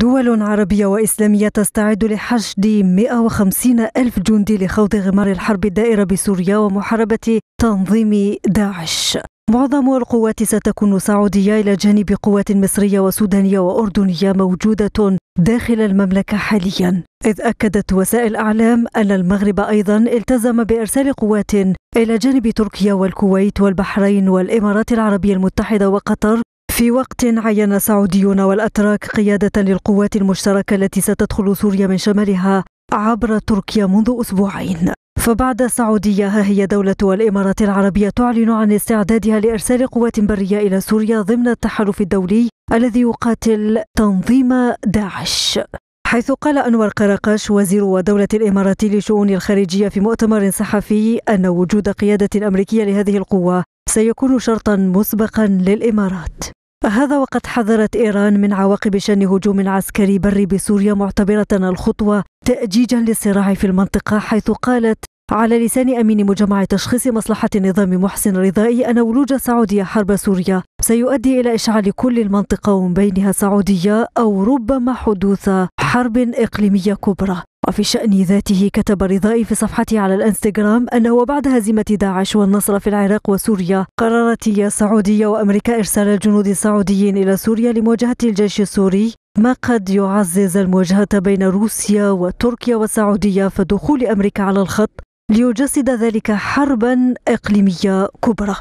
دول عربية وإسلامية تستعد لحشد 150 ألف جندي لخوض غمار الحرب الدائرة بسوريا ومحاربة تنظيم داعش معظم القوات ستكون سعودية إلى جانب قوات مصرية وسودانية وأردنية موجودة داخل المملكة حاليا إذ أكدت وسائل أعلام أن المغرب أيضا التزم بإرسال قوات إلى جانب تركيا والكويت والبحرين والإمارات العربية المتحدة وقطر في وقت عين السعوديون والأتراك قيادة للقوات المشتركة التي ستدخل سوريا من شمالها عبر تركيا منذ أسبوعين فبعد السعودية ها هي دولة الإمارات العربية تعلن عن استعدادها لإرسال قوات برية إلى سوريا ضمن التحالف الدولي الذي يقاتل تنظيم داعش حيث قال أنور قراقش وزير ودولة الإمارات لشؤون الخارجية في مؤتمر صحفي أن وجود قيادة أمريكية لهذه القوة سيكون شرطا مسبقا للإمارات هذا وقد حذرت إيران من عواقب شن هجوم عسكري بري بسوريا معتبرة الخطوة تأجيجا للصراع في المنطقة حيث قالت على لسان أمين مجمع تشخيص مصلحة النظام محسن رضائي أن ولوج السعودية حرب سوريا سيؤدي إلى إشعال كل المنطقة ومن بينها السعودية أو ربما حدوث حرب إقليمية كبرى وفي شأن ذاته كتب رضائي في صفحته على الانستغرام أنه بعد هزيمة داعش والنصر في العراق وسوريا قررت السعودية وأمريكا إرسال الجنود السعوديين إلى سوريا لمواجهة الجيش السوري ما قد يعزز المواجهة بين روسيا وتركيا والسعودية فدخول أمريكا على الخط ليجسد ذلك حربا إقليمية كبرى